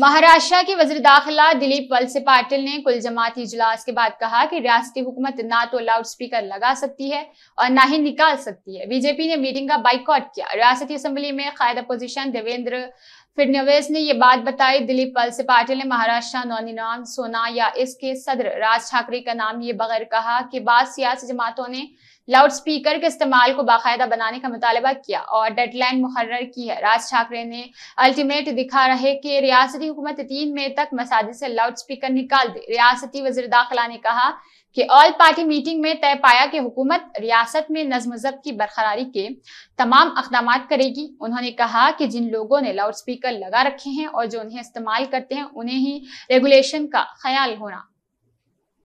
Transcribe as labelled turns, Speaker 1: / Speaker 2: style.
Speaker 1: महाराष्ट्र के वजीर दाखिला दिलीप वलसे पाटिल ने कुल जमाती इजलास के बाद कहा कि रियासती हुकूमत ना तो लाउड स्पीकर लगा सकती है और ना ही निकाल सकती है बीजेपी ने मीटिंग का बाइकआउट किया रियासती असम्बली में कायद अपोजिशन देवेंद्र फडनवीस ने यह बात बताई दिलीप वलसे पाटिल ने महाराष्ट्र नौनिनाम सोना या इसके सदर राज ठाकरे का नाम ये बगैर कहा कि बाद सियासी जमातों ने लाउड स्पीकर के इस्तेमाल को बाकायदा बनाने का मुतालबा किया और डेडलाइन मुहर्र की है राज ठाकरे ने अल्टीमेट दिखा रहे कि रियासती हुकूमत तीन मई तक मसाज से लाउड स्पीकर निकाल दे रियासती वजी दाखिला ने कहा कि ऑल पार्टी मीटिंग में तय पाया कि हुकूमत रियासत में नज्म जब की बरकरारी के तमाम अकदाम करेगी उन्होंने कहा कि जिन लोगों ने लाउड स्पीकर लगा रखे हैं और जो उन्हें इस्तेमाल करते हैं उन्हें ही रेगुलेशन का ख्याल होना